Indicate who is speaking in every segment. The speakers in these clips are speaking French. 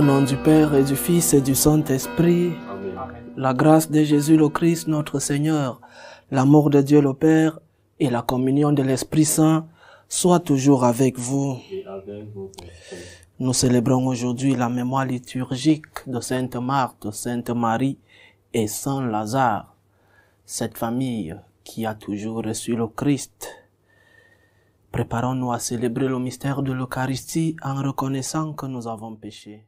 Speaker 1: Au nom du Père et du Fils et du Saint-Esprit, la grâce de Jésus le Christ notre Seigneur, l'amour de Dieu le Père et la communion de l'Esprit Saint soient toujours avec vous. Nous célébrons aujourd'hui la mémoire liturgique de Sainte Marthe, Sainte Marie et Saint Lazare, cette famille qui a toujours reçu le Christ. Préparons-nous à célébrer le mystère de l'Eucharistie en reconnaissant que nous avons péché.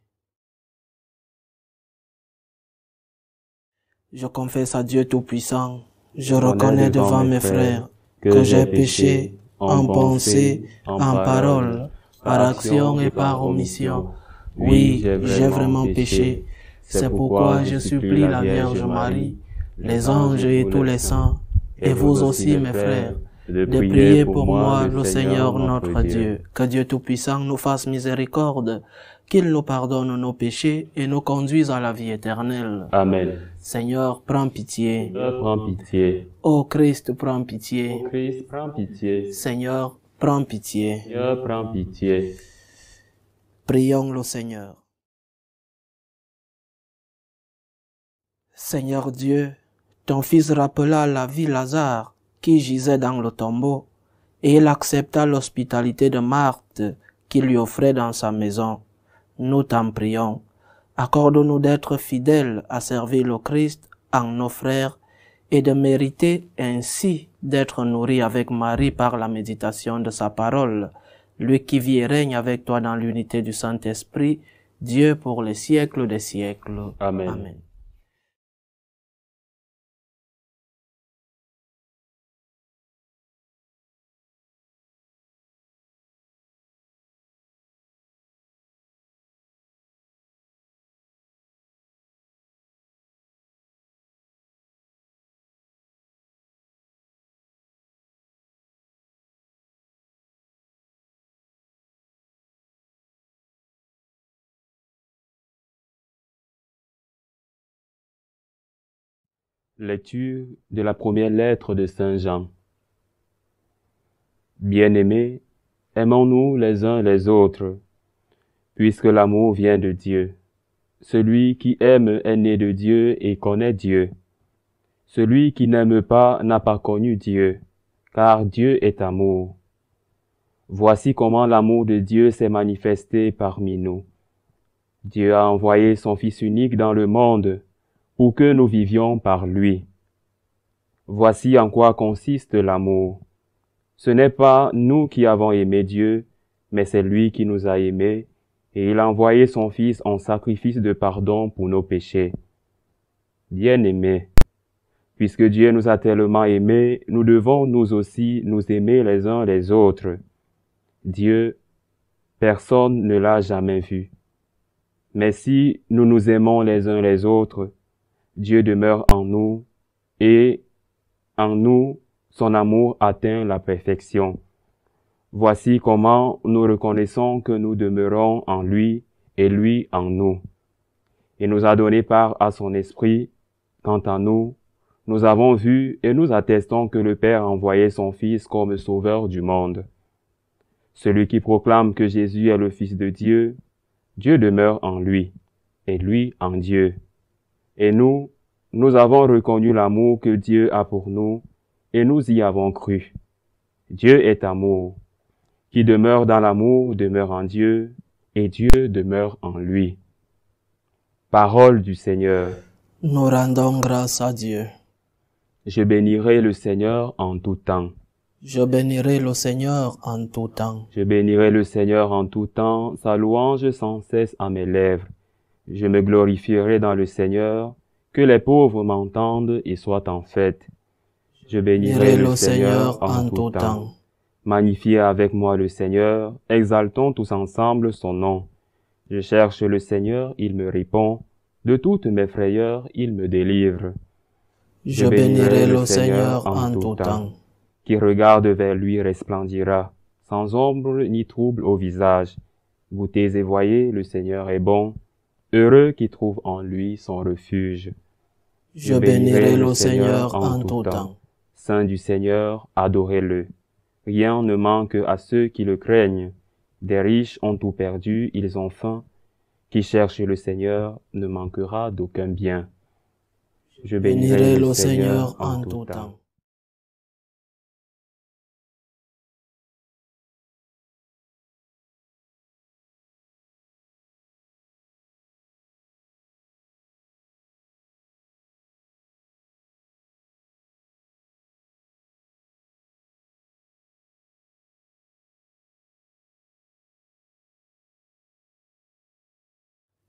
Speaker 1: Je confesse à Dieu Tout-Puissant, je reconnais devant mes frères que j'ai péché en pensée, en parole, par action et par omission. Oui, j'ai vraiment péché. C'est pourquoi je supplie la Vierge Marie, les anges et tous les saints, et vous aussi mes frères, de prier pour moi le Seigneur notre Dieu. Que Dieu Tout-Puissant nous fasse miséricorde qu'il nous pardonne nos péchés et nous conduise à la vie éternelle. Amen. Seigneur, prends pitié. Seigneur, prends pitié. Ô Christ, prends pitié. Christ, prends pitié. Seigneur, prends pitié. Seigneur, prends pitié. Prions le Seigneur. Seigneur Dieu, ton fils rappela la vie Lazare qui gisait dans le tombeau et il accepta l'hospitalité de Marthe qui lui offrait dans sa maison nous t'en prions. Accorde-nous d'être fidèles à servir le Christ en nos frères et de mériter ainsi d'être nourris avec Marie par la méditation de sa parole, lui qui vit et règne avec toi dans
Speaker 2: l'unité du Saint-Esprit, Dieu pour les siècles des siècles. Amen. Amen. Lecture de la première lettre de Saint Jean.
Speaker 3: Bien-aimés, aimons-nous les uns les autres, puisque l'amour vient de Dieu. Celui qui aime est né de Dieu et connaît Dieu. Celui qui n'aime pas n'a pas connu Dieu, car Dieu est amour. Voici comment l'amour de Dieu s'est manifesté parmi nous. Dieu a envoyé son Fils unique dans le monde ou que nous vivions par lui. Voici en quoi consiste l'amour. Ce n'est pas nous qui avons aimé Dieu, mais c'est lui qui nous a aimés, et il a envoyé son Fils en sacrifice de pardon pour nos péchés. bien aimé puisque Dieu nous a tellement aimés, nous devons nous aussi nous aimer les uns les autres. Dieu, personne ne l'a jamais vu. Mais si nous nous aimons les uns les autres, Dieu demeure en nous et en nous, son amour atteint la perfection. Voici comment nous reconnaissons que nous demeurons en lui et lui en nous. Il nous a donné part à son esprit. Quant à nous, nous avons vu et nous attestons que le Père a envoyé son Fils comme sauveur du monde. Celui qui proclame que Jésus est le Fils de Dieu, Dieu demeure en lui et lui en Dieu. Et nous, nous avons reconnu l'amour que Dieu a pour nous et nous y avons cru. Dieu est amour. Qui demeure dans l'amour demeure en Dieu et Dieu demeure en lui. Parole du Seigneur.
Speaker 1: Nous rendons grâce à Dieu.
Speaker 3: Je bénirai le Seigneur en tout temps.
Speaker 1: Je bénirai le Seigneur en tout temps.
Speaker 3: Je bénirai le Seigneur en tout temps. Sa louange sans cesse à mes lèvres. Je me glorifierai dans le Seigneur. Que les pauvres m'entendent et soient en fête. Je bénirai le, Seigneur, en tout temps. Magnifiez avec moi le Seigneur, exaltons tous ensemble son nom. Je cherche le Seigneur, il me répond, de toutes mes frayeurs, il me délivre. Je, bénirai, le Seigneur en tout temps. Qui regarde vers lui resplendira, sans ombre ni trouble au visage. Goûtez et voyez, le Seigneur est bon, Heureux qui trouve en lui son refuge.
Speaker 1: Je bénirai le Seigneur en tout temps.
Speaker 3: Saint du Seigneur, adorez-le. Rien ne manque à ceux qui le craignent. Des riches ont tout perdu, ils ont faim. Qui cherche le Seigneur ne manquera d'aucun bien.
Speaker 2: Je bénirai, le, Seigneur en tout temps.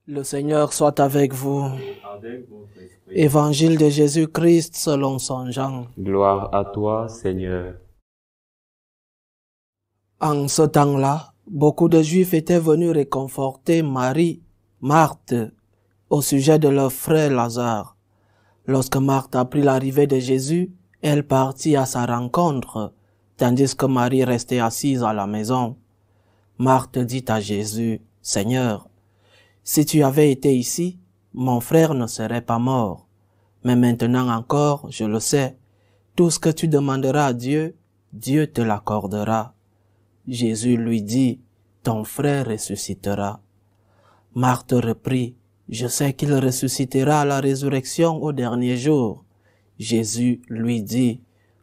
Speaker 2: Le Seigneur soit avec vous.
Speaker 1: Évangile de Jésus-Christ selon Saint Jean.
Speaker 3: Gloire à toi, Seigneur.
Speaker 1: En ce temps-là, beaucoup de Juifs étaient venus réconforter Marie, Marthe, au sujet de leur frère Lazare. Lorsque Marthe apprit l'arrivée de Jésus, elle partit à sa rencontre, tandis que Marie restait assise à la maison. Marthe dit à Jésus, Seigneur, si tu avais été ici, mon frère ne serait pas mort. Mais maintenant encore, je le sais, tout ce que tu demanderas à Dieu, Dieu te l'accordera. Jésus lui dit, ton frère ressuscitera. Marthe reprit, je sais qu'il ressuscitera à la résurrection au dernier jour. Jésus lui dit,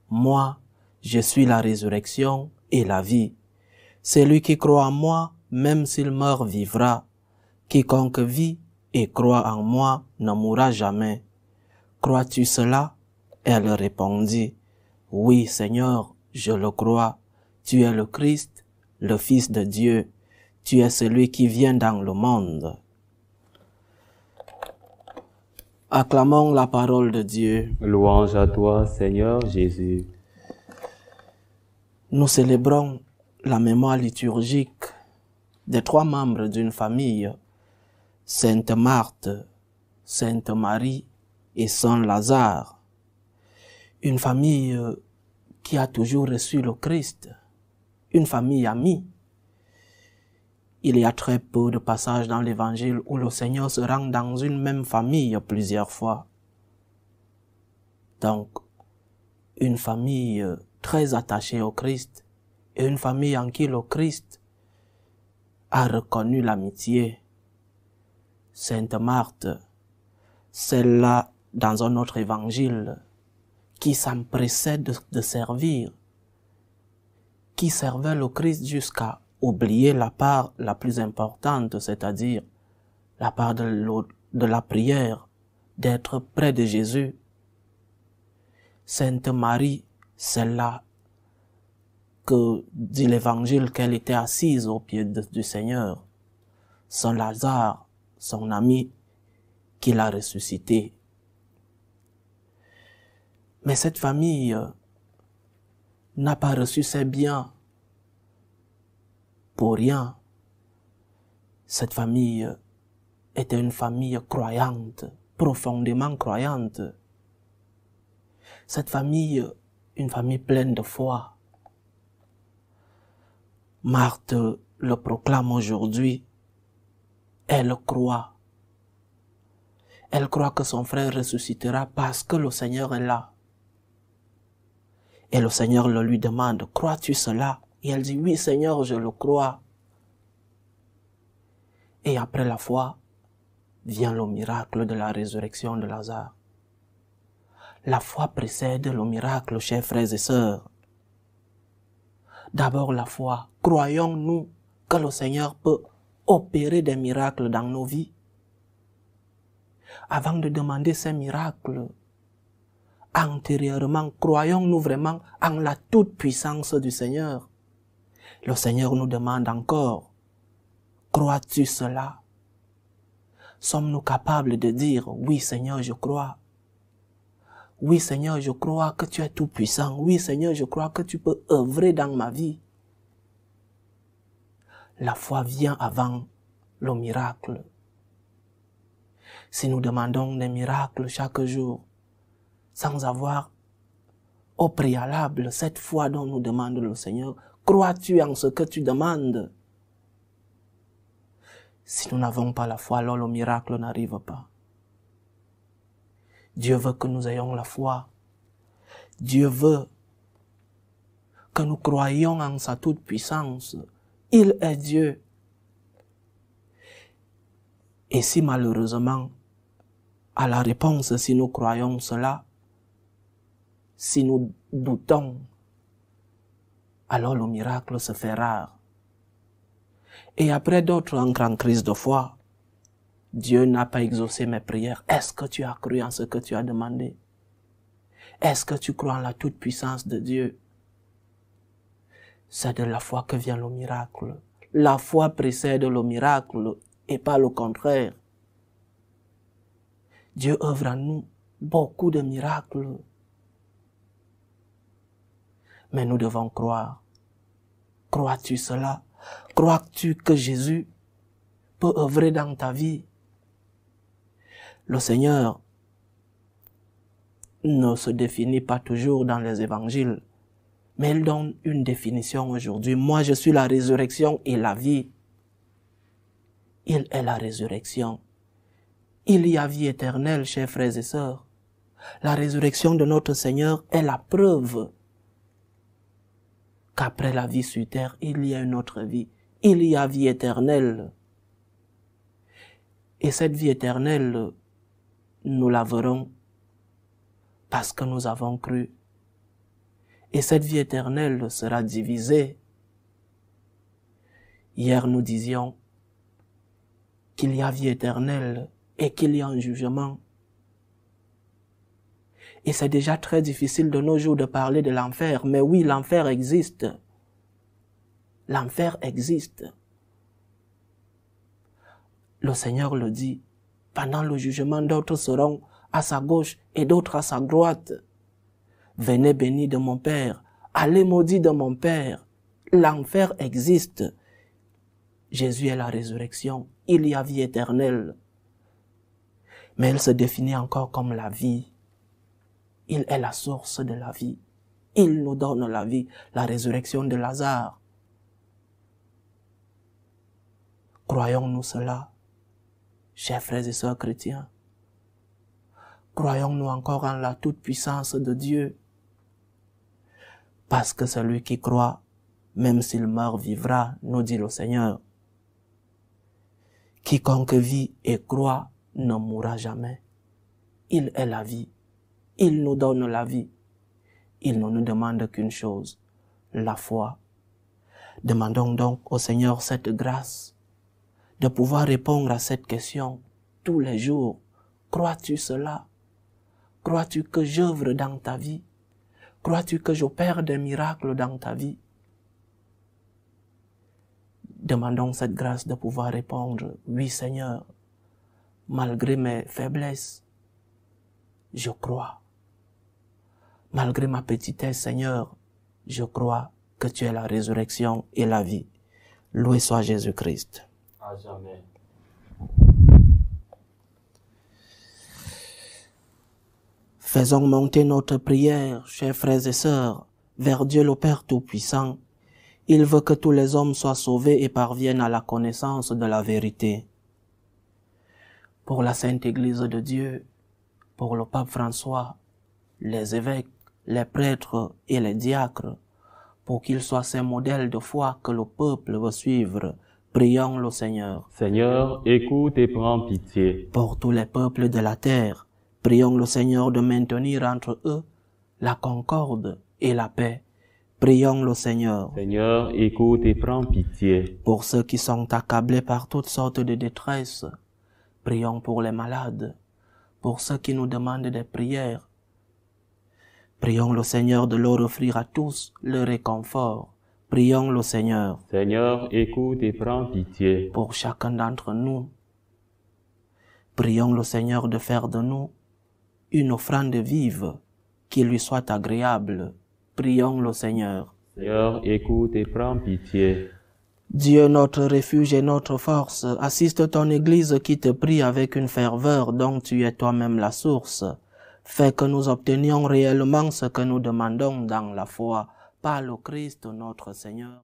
Speaker 1: moi, je suis la résurrection et la vie. Celui qui croit en moi, même s'il meurt, vivra. Quiconque vit et croit en moi ne mourra jamais. Crois-tu cela? Elle répondit, Oui, Seigneur, je le crois. Tu es le Christ, le Fils de Dieu. Tu es celui qui vient dans le monde. Acclamons la parole de Dieu. Louange à toi, Seigneur Jésus. Nous célébrons la mémoire liturgique des trois membres d'une famille Sainte Marthe, Sainte Marie et Saint Lazare. Une famille euh, qui a toujours reçu le Christ, une famille amie. Il y a très peu de passages dans l'Évangile où le Seigneur se rend dans une même famille plusieurs fois. Donc, une famille euh, très attachée au Christ et une famille en qui le Christ a reconnu l'amitié Sainte Marthe, celle-là, dans un autre évangile, qui s'empressait de, servir, qui servait le Christ jusqu'à oublier la part la plus importante, c'est-à-dire la part de, de la prière, d'être près de Jésus. Sainte Marie, celle-là que dit l'évangile qu'elle était assise aux pieds du Seigneur. Saint Lazare, son ami qui l'a ressuscité. Mais cette famille euh, n'a pas reçu ses biens pour rien. Cette famille euh, était une famille croyante, profondément croyante. Cette famille, euh, une famille pleine de foi. Marthe le proclame aujourd'hui elle croit. Elle croit que son frère ressuscitera parce que le Seigneur est là. Et le Seigneur le lui demande, crois-tu cela Et elle dit, oui Seigneur, je le crois. Et après la foi, vient le miracle de la résurrection de Lazare. La foi précède le miracle, chers frères et sœurs. D'abord la foi. Croyons-nous que le Seigneur peut opérer des miracles dans nos vies. Avant de demander ces miracles, antérieurement, croyons-nous vraiment en la toute-puissance du Seigneur Le Seigneur nous demande encore, crois-tu cela Sommes-nous capables de dire, oui Seigneur, je crois Oui Seigneur, je crois que tu es tout-puissant. Oui Seigneur, je crois que tu peux œuvrer dans ma vie la foi vient avant le miracle. Si nous demandons des miracles chaque jour, sans avoir au préalable cette foi dont nous demande le Seigneur, crois-tu en ce que tu demandes Si nous n'avons pas la foi, alors le miracle n'arrive pas. Dieu veut que nous ayons la foi. Dieu veut que nous croyions en sa toute-puissance, il est Dieu. Et si malheureusement, à la réponse, si nous croyons cela, si nous doutons, alors le miracle se fait rare. Et après d'autres en grande crise de foi, Dieu n'a pas exaucé mes prières. Est-ce que tu as cru en ce que tu as demandé? Est-ce que tu crois en la toute-puissance de Dieu? C'est de la foi que vient le miracle. La foi précède le miracle et pas le contraire. Dieu œuvre à nous beaucoup de miracles. Mais nous devons croire. Crois-tu cela Crois-tu que Jésus peut œuvrer dans ta vie Le Seigneur ne se définit pas toujours dans les évangiles. Mais elle donne une définition aujourd'hui. Moi, je suis la résurrection et la vie. Il est la résurrection. Il y a vie éternelle, chers frères et sœurs. La résurrection de notre Seigneur est la preuve qu'après la vie sur terre, il y a une autre vie. Il y a vie éternelle. Et cette vie éternelle, nous la verrons parce que nous avons cru et cette vie éternelle sera divisée. Hier, nous disions qu'il y a vie éternelle et qu'il y a un jugement. Et c'est déjà très difficile de nos jours de parler de l'enfer. Mais oui, l'enfer existe. L'enfer existe. Le Seigneur le dit. Pendant le jugement, d'autres seront à sa gauche et d'autres à sa droite venez béni de mon Père, allez maudit de mon Père, l'enfer existe. Jésus est la résurrection, il y a vie éternelle. Mais elle se définit encore comme la vie. Il est la source de la vie. Il nous donne la vie, la résurrection de Lazare. Croyons-nous cela, chers frères et sœurs chrétiens Croyons-nous encore en la toute-puissance de Dieu parce que celui qui croit, même s'il meurt, vivra, nous dit le Seigneur. Quiconque vit et croit ne mourra jamais. Il est la vie. Il nous donne la vie. Il ne nous demande qu'une chose, la foi. Demandons donc au Seigneur cette grâce de pouvoir répondre à cette question tous les jours. Crois-tu cela? Crois-tu que j'œuvre dans ta vie? Crois-tu que j'opère des miracles dans ta vie Demandons cette grâce de pouvoir répondre, oui Seigneur, malgré mes faiblesses, je crois. Malgré ma petitesse, Seigneur, je crois que tu es la résurrection et la vie. Loué soit Jésus-Christ. À jamais. Faisons monter notre prière, chers frères et sœurs, vers Dieu le Père Tout-Puissant. Il veut que tous les hommes soient sauvés et parviennent à la connaissance de la vérité. Pour la Sainte Église de Dieu, pour le pape François, les évêques, les prêtres et les diacres, pour qu'ils soient ces modèles de foi que le peuple veut suivre, prions le Seigneur. Seigneur, écoute et prends pitié. Pour tous les peuples de la terre, Prions le Seigneur de maintenir entre eux la concorde et la paix. Prions le Seigneur. Seigneur, écoute et prends pitié. Pour ceux qui sont accablés par toutes sortes de détresses, prions pour les malades, pour ceux qui nous demandent des prières. Prions le Seigneur de leur offrir à tous le réconfort. Prions le Seigneur. Seigneur, écoute et prends pitié. Pour chacun d'entre nous. Prions le Seigneur de faire de nous une offrande vive qui lui soit agréable. Prions le Seigneur. Seigneur, écoute et prends
Speaker 3: pitié.
Speaker 1: Dieu notre refuge et notre force, assiste ton Église qui te prie avec une ferveur dont tu es toi-même la source. Fais que nous obtenions réellement ce que nous demandons dans la foi, par le Christ notre Seigneur.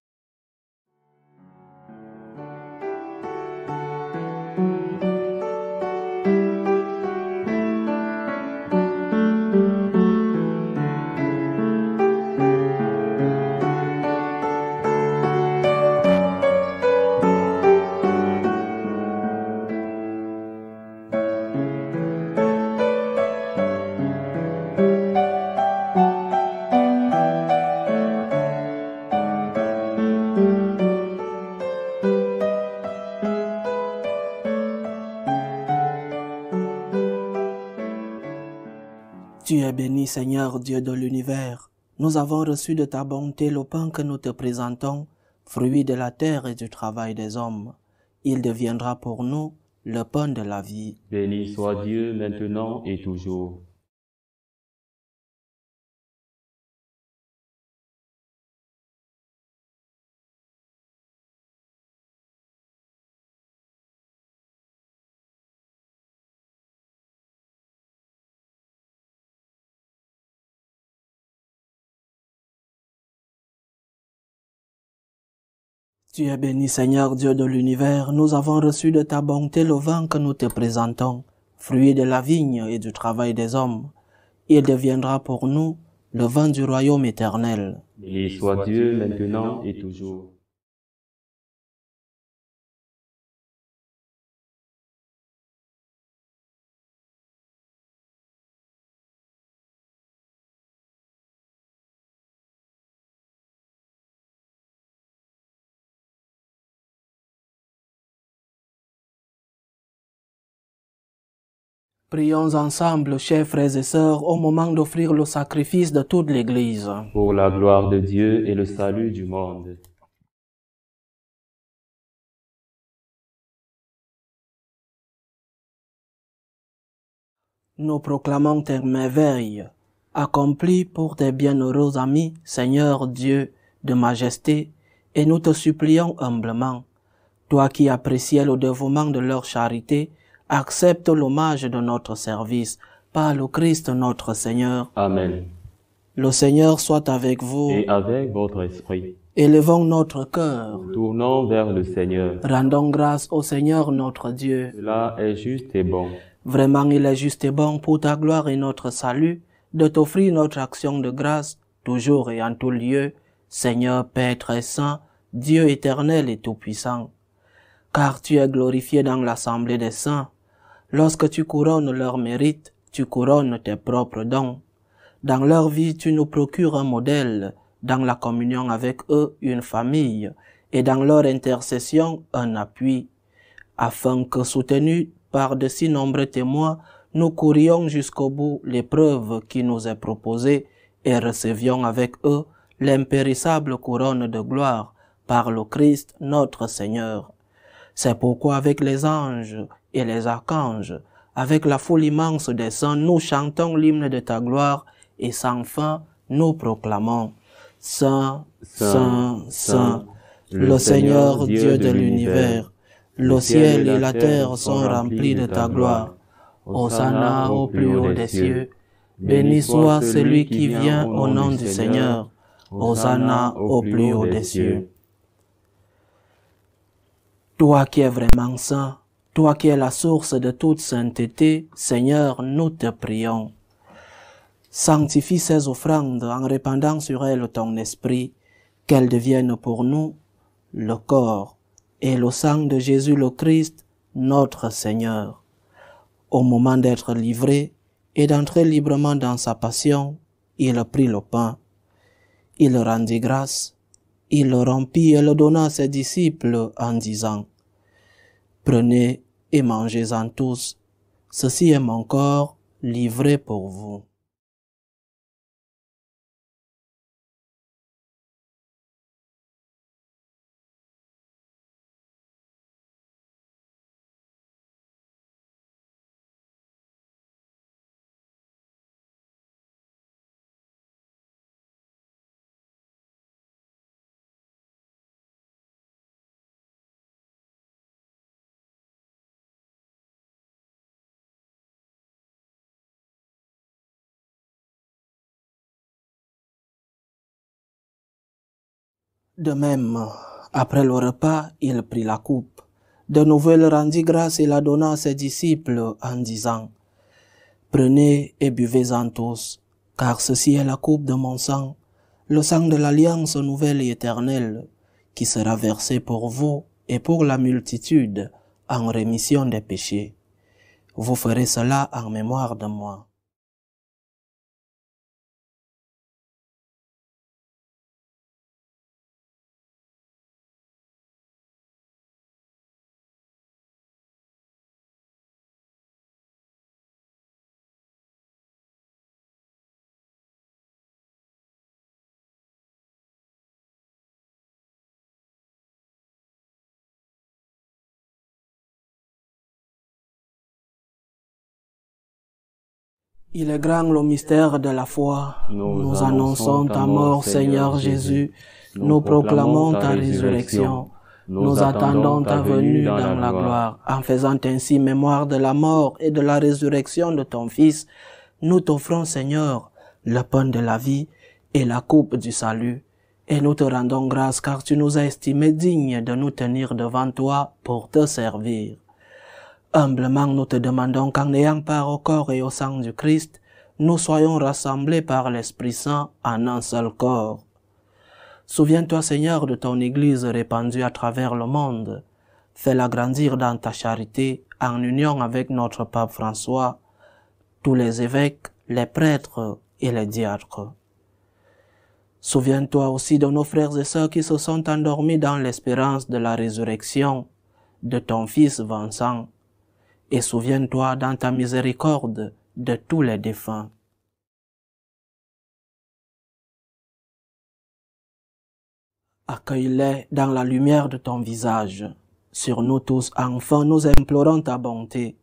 Speaker 1: Seigneur Dieu de l'univers, nous avons reçu de ta bonté le pain que nous te présentons, fruit de la terre et du travail des hommes. Il deviendra
Speaker 2: pour nous le pain de la vie. Béni soit Dieu maintenant et toujours. Tu es béni Seigneur Dieu de l'univers, nous avons
Speaker 1: reçu de ta bonté le vin que nous te présentons, fruit de la vigne et du travail des hommes. Il deviendra pour nous le vin du royaume éternel. Et soit Dieu maintenant
Speaker 2: et toujours. Prions ensemble, chers frères
Speaker 1: et sœurs, au moment d'offrir le sacrifice de toute l'Église. Pour la gloire de Dieu et le salut
Speaker 2: du monde. Nous proclamons tes
Speaker 1: merveilles, accomplies pour tes bienheureux amis, Seigneur Dieu de majesté, et nous te supplions humblement, toi qui appréciais le dévouement de leur charité, accepte l'hommage de notre service par le Christ notre Seigneur. Amen. Le Seigneur soit avec vous. Et avec votre esprit. Élevons notre cœur.
Speaker 3: Tournons vers le Seigneur.
Speaker 1: Rendons grâce au Seigneur notre Dieu. Cela est juste et bon. Vraiment, il est juste et bon pour ta gloire et notre salut de t'offrir notre action de grâce, toujours et en tout lieu, Seigneur Père très saint, Dieu éternel et tout-puissant. Car tu es glorifié dans l'assemblée des saints, Lorsque tu couronnes leur mérite, tu couronnes tes propres dons. Dans leur vie, tu nous procures un modèle, dans la communion avec eux, une famille, et dans leur intercession, un appui, afin que, soutenus par de si nombreux témoins, nous courions jusqu'au bout l'épreuve qui nous est proposée et recevions avec eux l'impérissable couronne de gloire par le Christ notre Seigneur. C'est pourquoi avec les anges et les archanges. Avec la foule immense des saints, nous chantons l'hymne de ta gloire et sans fin, nous proclamons. Saint, Saint, Saint, le Seigneur Dieu de l'univers, le ciel et la terre sont remplis de ta gloire. Hosanna au plus haut des cieux. Béni soit celui qui vient au nom du Seigneur. Hosanna au plus haut des cieux. Toi qui es vraiment saint, toi qui es la source de toute sainteté, Seigneur, nous te prions. Sanctifie ces offrandes en répandant sur elles ton esprit, qu'elles deviennent pour nous le corps et le sang de Jésus le Christ, notre Seigneur. Au moment d'être livré et d'entrer librement dans sa passion, il prit le pain. Il rendit grâce, il le rompit et le donna à ses disciples en disant,
Speaker 2: Prenez et mangez-en tous. Ceci est mon corps livré pour vous. De même, après le repas, il prit la coupe. De nouvelles
Speaker 1: rendit grâce et la donna à ses disciples en disant, Prenez et buvez-en tous, car ceci est la coupe de mon sang, le sang de l'alliance nouvelle et éternelle, qui sera versé pour vous et pour la multitude en
Speaker 2: rémission des péchés. Vous ferez cela en mémoire de moi. Il est grand le mystère de la foi. Nous, annonçons ta mort, Seigneur Jésus. Nous proclamons ta résurrection. Nous attendons ta venue dans la gloire.
Speaker 1: En faisant ainsi mémoire de la mort et de la résurrection de ton Fils, nous t'offrons, Seigneur, le pain de la vie et la coupe du salut. Et nous te rendons grâce car tu nous as estimés dignes de nous tenir devant toi pour te servir. Humblement nous te demandons qu'en ayant part au corps et au sang du Christ, nous soyons rassemblés par l'Esprit Saint en un seul corps. Souviens-toi Seigneur de ton Église répandue à travers le monde. Fais-la grandir dans ta charité en union avec notre Pape François, tous les évêques, les prêtres et les diacres. Souviens-toi aussi de nos frères et sœurs qui se sont endormis dans l'espérance de la résurrection de ton Fils
Speaker 2: Vincent, et souviens-toi dans ta miséricorde de tous les défunts. Accueille-les dans la lumière de ton visage. Sur nous tous, enfants,
Speaker 1: nous implorons ta bonté.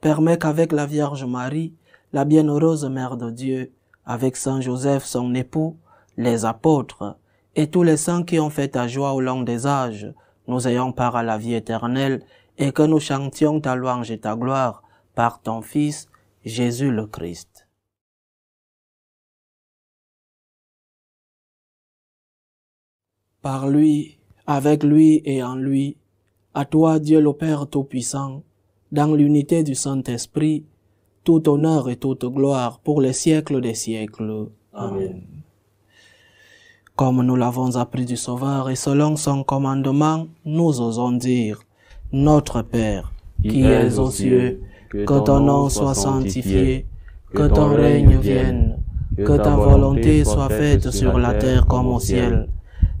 Speaker 1: Permets qu'avec la Vierge Marie, la bienheureuse Mère de Dieu, avec Saint Joseph son époux, les apôtres, et tous les saints qui ont fait ta joie au long des âges, nous ayons part à la vie éternelle et que nous
Speaker 2: chantions ta louange et ta gloire par ton Fils Jésus le Christ. Par lui, avec lui et en lui, à toi Dieu le Père
Speaker 1: Tout-Puissant, dans l'unité du Saint-Esprit, tout honneur et toute gloire pour les siècles des siècles. Amen. Comme nous l'avons appris du Sauveur et selon son commandement, nous osons dire, notre Père,
Speaker 2: qui es aux cieux, que ton nom soit sanctifié, que ton règne vienne, que ta volonté soit faite sur la terre comme au ciel.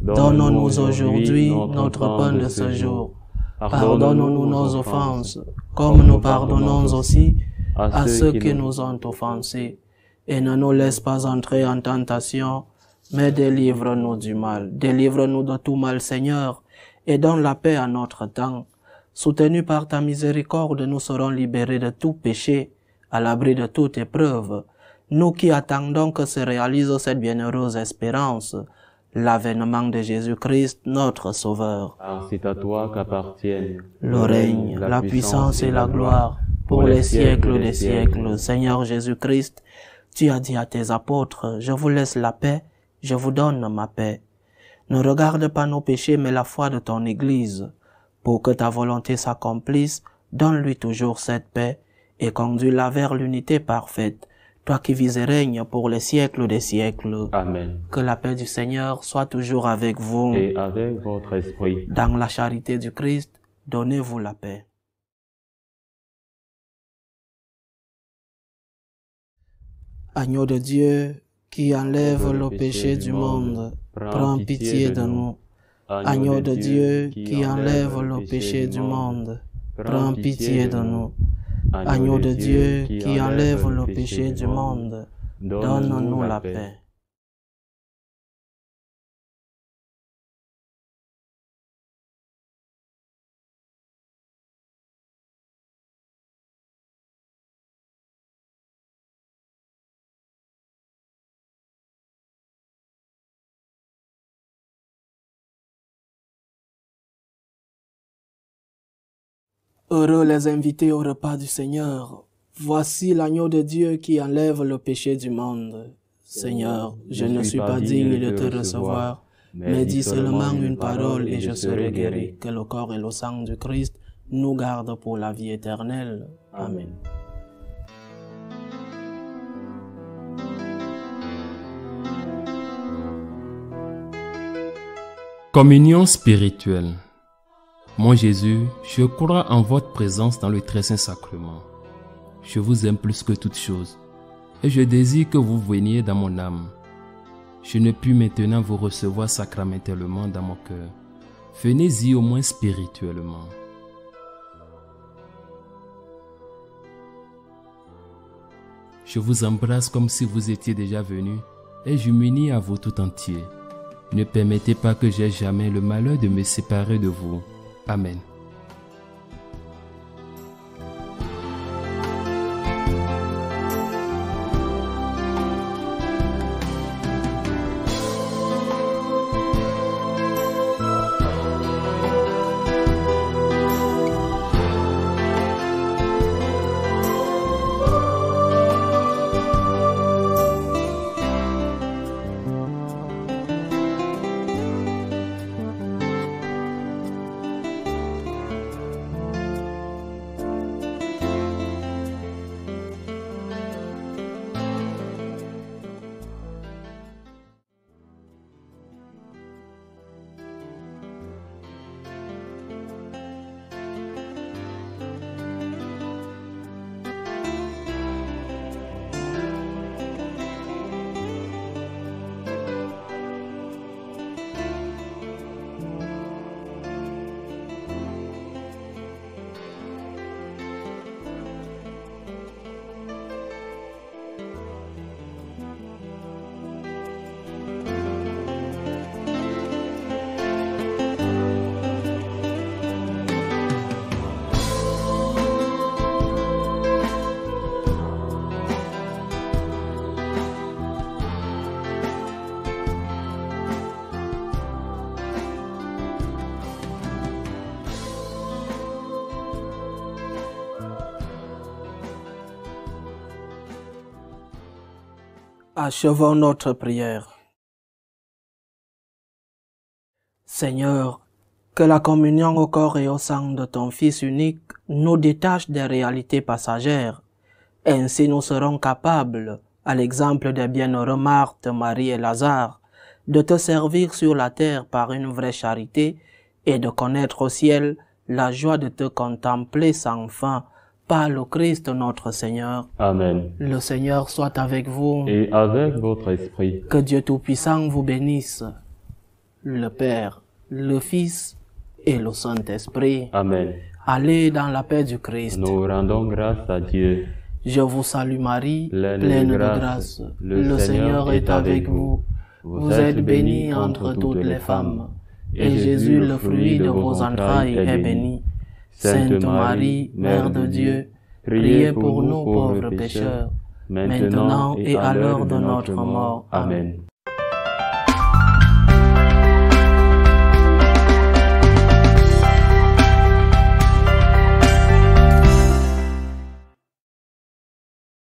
Speaker 2: Donne-nous aujourd'hui notre pain de ce jour. Pardonne-nous nos offenses, comme nous pardonnons aussi à ceux qui nous
Speaker 1: ont offensés. Et ne nous laisse pas entrer en tentation, mais délivre-nous du mal. Délivre-nous de tout mal, Seigneur, et donne la paix à notre temps Soutenu par ta miséricorde, nous serons libérés de tout péché, à l'abri de toute épreuve. Nous qui attendons que se réalise cette bienheureuse espérance, l'avènement de Jésus-Christ, notre Sauveur. C'est à toi qu'appartiennent le règne, la, la puissance et la gloire pour les siècles des siècles. Seigneur Jésus-Christ, tu as dit à tes apôtres, je vous laisse la paix, je vous donne ma paix. Ne regarde pas nos péchés, mais la foi de ton Église. Pour que ta volonté s'accomplisse, donne-lui toujours cette paix et conduis-la vers l'unité parfaite, toi qui vis et règnes pour les siècles des siècles. Amen. Que la paix du Seigneur soit toujours avec vous. Et avec votre esprit.
Speaker 2: Dans la charité du Christ, donnez-vous la paix. Agneau de Dieu, qui enlève le, péché, du monde, prends pitié de nous. Agneau de Dieu qui enlève le péché du monde, prends pitié de nous. Agneau de Dieu qui enlève le péché du monde, donne-nous la paix. Heureux les invités au repas du Seigneur. Voici l'agneau de Dieu qui enlève le péché
Speaker 1: du monde. Seigneur, je, ne suis pas digne de te recevoir, mais dis seulement une parole et je serai guéri. Que le corps et le sang du Christ nous gardent pour la vie éternelle. Amen.
Speaker 3: Communion spirituelle mon Jésus, je crois en votre présence dans le très saint sacrement. Je vous aime plus que toute chose et je désire que vous veniez dans mon âme. Je ne puis maintenant vous recevoir sacramentellement dans mon cœur. Venez-y au moins spirituellement. Je vous embrasse comme si vous étiez déjà venu et je m'unis à vous tout entier. Ne permettez pas que j'aie jamais le malheur de me séparer de vous. Amén.
Speaker 1: achevons notre prière. Seigneur, que la communion au corps et au sang de ton Fils unique nous détache des réalités passagères. Ainsi nous serons capables, à l'exemple des bienheureux Marthe, Marie et Lazare, de te servir sur la terre par une vraie charité et de connaître au ciel la joie de te contempler sans fin par le Christ notre Seigneur. Amen. Le Seigneur soit avec vous. Et
Speaker 3: avec votre esprit.
Speaker 1: Que Dieu Tout-Puissant vous bénisse. Le Père, le Fils et le Saint-Esprit. Amen. Allez dans la paix du Christ. Nous rendons grâce à Dieu. Je vous salue Marie, pleine, de grâce. Le, Seigneur est avec vous. Vous, êtes bénie entre toutes les femmes. et Jésus, le fruit de vos entrailles, est béni. Sainte Marie, Mère de Dieu, priez pour nous pauvres pécheurs, maintenant et à l'heure de notre mort. Amen.